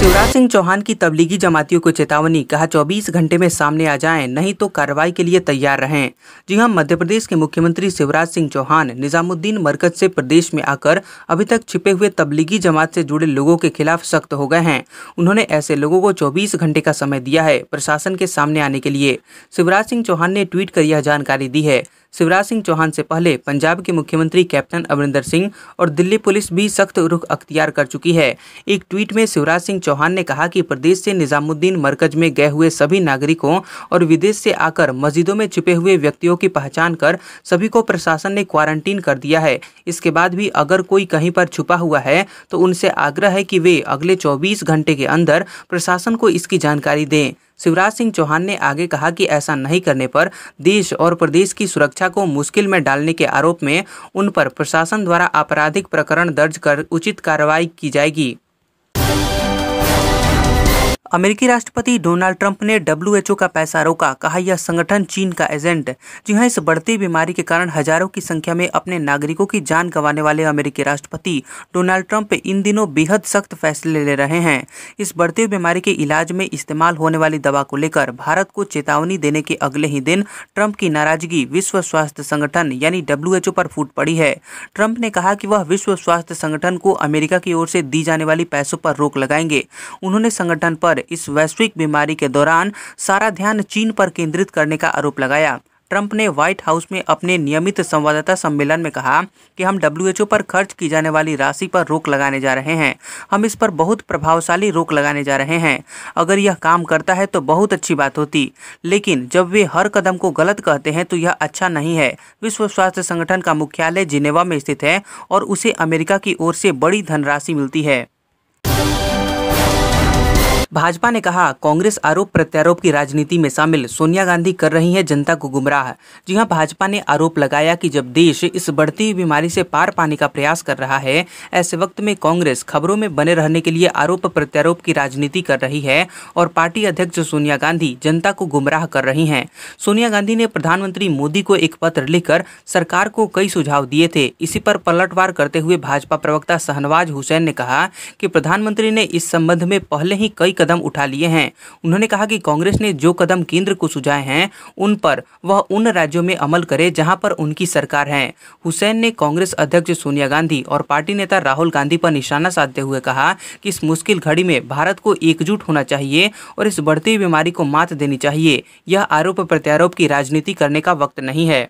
शिवराज सिंह चौहान की तबलीगी जमातियों को चेतावनी कहा 24 घंटे में सामने आ जाएं नहीं तो कार्रवाई के लिए तैयार रहें जी हां मध्य प्रदेश के मुख्यमंत्री शिवराज सिंह चौहान निजामुद्दीन मरकज से प्रदेश में आकर अभी तक छिपे हुए तबलीगी जमात से जुड़े लोगों के खिलाफ सख्त हो गए हैं उन्होंने ऐसे लोगों को चौबीस घंटे का समय दिया है प्रशासन के सामने आने के लिए शिवराज सिंह चौहान ने ट्वीट कर यह जानकारी दी है शिवराज सिंह चौहान से पहले पंजाब के मुख्यमंत्री कैप्टन अमरिंदर सिंह और दिल्ली पुलिस भी सख्त रुख अख्तियार कर चुकी है एक ट्वीट में शिवराज सिंह चौहान ने कहा कि प्रदेश से निजामुद्दीन मरकज में गए हुए सभी नागरिकों और विदेश से आकर मस्जिदों में छुपे हुए व्यक्तियों की पहचान कर सभी को प्रशासन ने क्वारंटीन कर दिया है इसके बाद भी अगर कोई कहीं पर छुपा हुआ है तो उनसे आग्रह है कि वे अगले 24 घंटे के अंदर प्रशासन को इसकी जानकारी दें शिवराज सिंह चौहान ने आगे कहा कि ऐसा नहीं करने पर देश और प्रदेश की सुरक्षा को मुश्किल में डालने के आरोप में उन पर प्रशासन द्वारा आपराधिक प्रकरण दर्ज कर उचित कार्रवाई की जाएगी अमेरिकी राष्ट्रपति डोनाल्ड ट्रंप ने डब्ल्यूएचओ का पैसा रोका कहा यह संगठन चीन का एजेंट जी हाँ इस बढ़ती बीमारी के कारण हजारों की संख्या में अपने नागरिकों की जान गंवाने वाले अमेरिकी राष्ट्रपति डोनाल्ड ट्रंप इन दिनों बेहद सख्त फैसले ले रहे हैं इस बढ़ती बीमारी के इलाज में इस्तेमाल होने वाली दवा को लेकर भारत को चेतावनी देने के अगले ही दिन ट्रंप की नाराजगी विश्व स्वास्थ्य संगठन यानी डब्ल्यू पर फूट पड़ी है ट्रंप ने कहा कि वह विश्व स्वास्थ्य संगठन को अमेरिका की ओर से दी जाने वाली पैसों पर रोक लगाएंगे उन्होंने संगठन पर इस वैश्विक बीमारी के दौरान सारा ध्यान चीन पर केंद्रित करने का आरोप लगाया ट्रंप ने व्हाइट हाउस में अपने नियमित संवाददाता सम्मेलन में कहा कि हम डब्ल्यू पर खर्च की जाने वाली राशि पर रोक लगाने जा रहे हैं हम इस पर बहुत प्रभावशाली रोक लगाने जा रहे हैं अगर यह काम करता है तो बहुत अच्छी बात होती लेकिन जब वे हर कदम को गलत कहते हैं तो यह अच्छा नहीं है विश्व स्वास्थ्य संगठन का मुख्यालय जिनेवा में स्थित है और उसे अमेरिका की ओर से बड़ी धनराशि मिलती है भाजपा ने कहा कांग्रेस आरोप प्रत्यारोप की राजनीति में शामिल सोनिया गांधी कर रही है जनता को गुमराह जी हाँ भाजपा ने आरोप लगाया कि जब देश इस बढ़ती हुई बीमारी से पार पाने का प्रयास कर रहा है ऐसे वक्त में कांग्रेस खबरों में बने रहने के लिए आरोप प्रत्यारोप की राजनीति कर रही है और पार्टी अध्यक्ष सोनिया गांधी जनता को गुमराह कर रही हैं सोनिया गांधी ने प्रधानमंत्री मोदी को एक पत्र लिखकर सरकार को कई सुझाव दिए थे इसी पर पलटवार करते हुए भाजपा प्रवक्ता शहनवाज हुसैन ने कहा कि प्रधानमंत्री ने इस संबंध में पहले ही कई कदम उठा लिए हैं उन्होंने कहा कि कांग्रेस ने जो कदम केंद्र को सुझाए हैं उन पर वह उन राज्यों में अमल करे जहां पर उनकी सरकार है हुसैन ने कांग्रेस अध्यक्ष सोनिया गांधी और पार्टी नेता राहुल गांधी पर निशाना साधते हुए कहा कि इस मुश्किल घड़ी में भारत को एकजुट होना चाहिए और इस बढ़ती बीमारी को मात देनी चाहिए यह आरोप प्रत्यारोप की राजनीति करने का वक्त नहीं है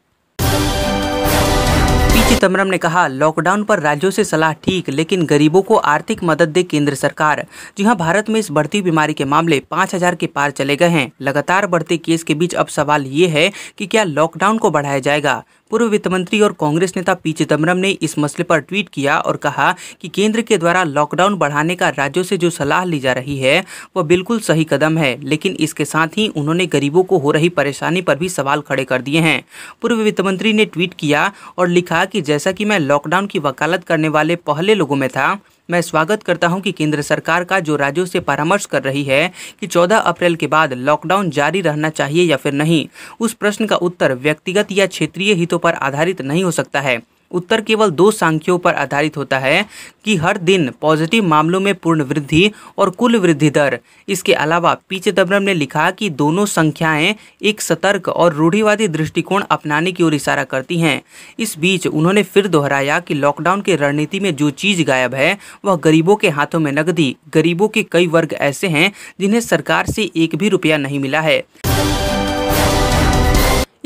चिदम्बरम ने कहा लॉकडाउन पर राज्यों से सलाह ठीक लेकिन गरीबों को आर्थिक मदद दे केंद्र सरकार जी हाँ भारत में इस बढ़ती बीमारी के मामले 5000 के पार चले गए हैं लगातार बढ़ते केस के बीच अब सवाल ये है कि क्या लॉकडाउन को बढ़ाया जाएगा पूर्व वित्त मंत्री और कांग्रेस नेता पी चिदम्बरम ने इस मसले पर ट्वीट किया और कहा कि केंद्र के द्वारा लॉकडाउन बढ़ाने का राज्यों से जो सलाह ली जा रही है वह बिल्कुल सही कदम है लेकिन इसके साथ ही उन्होंने गरीबों को हो रही परेशानी पर भी सवाल खड़े कर दिए हैं पूर्व वित्त मंत्री ने ट्वीट किया और लिखा कि जैसा कि मैं लॉकडाउन की वकालत करने वाले पहले लोगों में था मैं स्वागत करता हूं कि केंद्र सरकार का जो राज्यों से परामर्श कर रही है कि 14 अप्रैल के बाद लॉकडाउन जारी रहना चाहिए या फिर नहीं उस प्रश्न का उत्तर व्यक्तिगत या क्षेत्रीय हितों पर आधारित नहीं हो सकता है उत्तर केवल दो संख्यों पर आधारित होता है कि हर दिन पॉजिटिव मामलों में पूर्ण वृद्धि और कुल वृद्धि दर इसके अलावा पी चिदम्बरम ने लिखा कि दोनों संख्याएं एक सतर्क और रूढ़िवादी दृष्टिकोण अपनाने की ओर इशारा करती हैं इस बीच उन्होंने फिर दोहराया कि लॉकडाउन की रणनीति में जो चीज़ गायब है वह गरीबों के हाथों में नकदी गरीबों के कई वर्ग ऐसे हैं जिन्हें सरकार से एक भी रुपया नहीं मिला है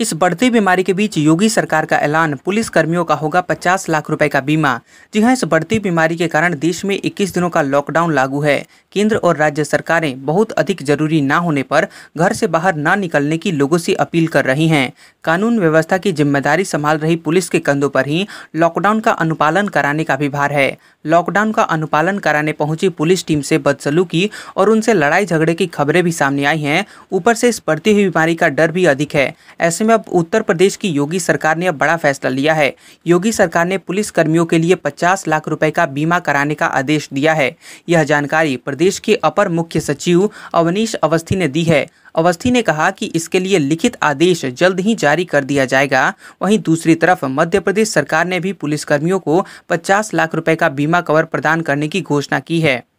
इस बढ़ती बीमारी के बीच योगी सरकार का ऐलान पुलिस कर्मियों का होगा 50 लाख रुपए का बीमा जी हाँ इस बढ़ती बीमारी के कारण देश में 21 दिनों का लॉकडाउन लागू है केंद्र और राज्य सरकारें बहुत अधिक जरूरी ना होने पर घर से बाहर ना निकलने की लोगों से अपील कर रही हैं कानून व्यवस्था की जिम्मेदारी संभाल रही पुलिस के कंधों पर ही लॉकडाउन का अनुपालन कराने का भी भार है लॉकडाउन का अनुपालन कराने पहुंची पुलिस टीम से बदसलूकी और उनसे लड़ाई झगड़े की खबरें भी सामने आई हैं ऊपर से इस बढ़ती हुई बीमारी का डर भी अधिक है ऐसे में में अब उत्तर प्रदेश की योगी सरकार ने अब बड़ा फैसला लिया है योगी सरकार ने पुलिस कर्मियों के लिए 50 लाख रुपए का बीमा कराने का आदेश दिया है यह जानकारी प्रदेश के अपर मुख्य सचिव अवनीश अवस्थी ने दी है अवस्थी ने कहा कि इसके लिए लिखित आदेश जल्द ही जारी कर दिया जाएगा वहीं दूसरी तरफ मध्य प्रदेश सरकार ने भी पुलिस कर्मियों को पचास लाख रुपए का बीमा कवर प्रदान करने की घोषणा की है